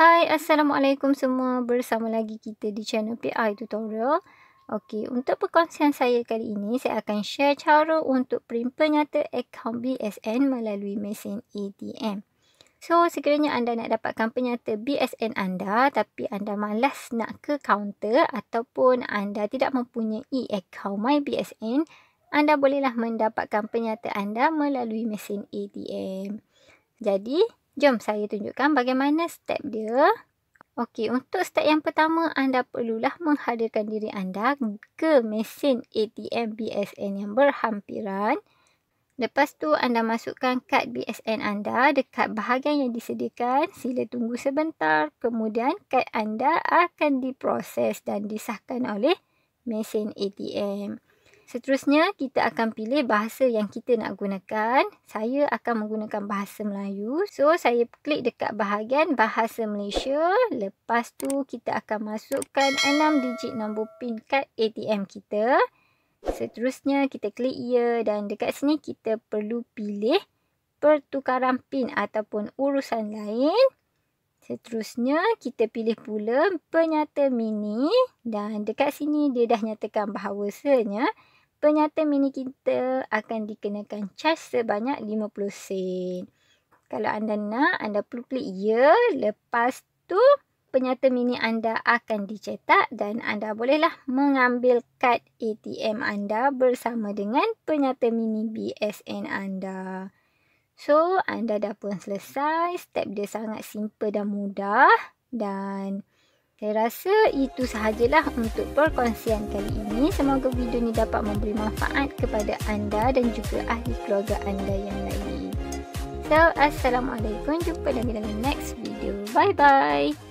Hai, Assalamualaikum semua. Bersama lagi kita di channel PI Tutorial. Okey, untuk perkongsian saya kali ini, saya akan share cara untuk print penyata akaun BSN melalui mesin ATM. So, sekiranya anda nak dapatkan penyata BSN anda tapi anda malas nak ke kaunter ataupun anda tidak mempunyai akaun MyBSN, anda bolehlah mendapatkan penyata anda melalui mesin ATM. Jadi, Jom saya tunjukkan bagaimana step dia. Okey, untuk step yang pertama anda perlulah menghadirkan diri anda ke mesin ATM BSN yang berhampiran. Lepas tu anda masukkan kad BSN anda dekat bahagian yang disediakan. Sila tunggu sebentar. Kemudian kad anda akan diproses dan disahkan oleh mesin ATM. Seterusnya, kita akan pilih bahasa yang kita nak gunakan. Saya akan menggunakan bahasa Melayu. So, saya klik dekat bahagian bahasa Malaysia. Lepas tu, kita akan masukkan 6 digit nombor PIN kad ATM kita. Seterusnya, kita klik ya dan dekat sini kita perlu pilih pertukaran PIN ataupun urusan lain. Seterusnya, kita pilih pula penyata mini dan dekat sini dia dah nyatakan bahawasanya penyata mini kita akan dikenakan cas sebanyak 50 sen. Kalau anda nak, anda perlu klik ya. Lepas tu, penyata mini anda akan dicetak dan anda bolehlah mengambil kad ATM anda bersama dengan penyata mini BSN anda. So, anda dah pun selesai. Step dia sangat simple dan mudah. Dan... Saya rasa itu sahajalah untuk perkongsian kali ini. Semoga video ni dapat memberi manfaat kepada anda dan juga ahli keluarga anda yang lain. So, Assalamualaikum. Jumpa lagi dalam next video. Bye-bye.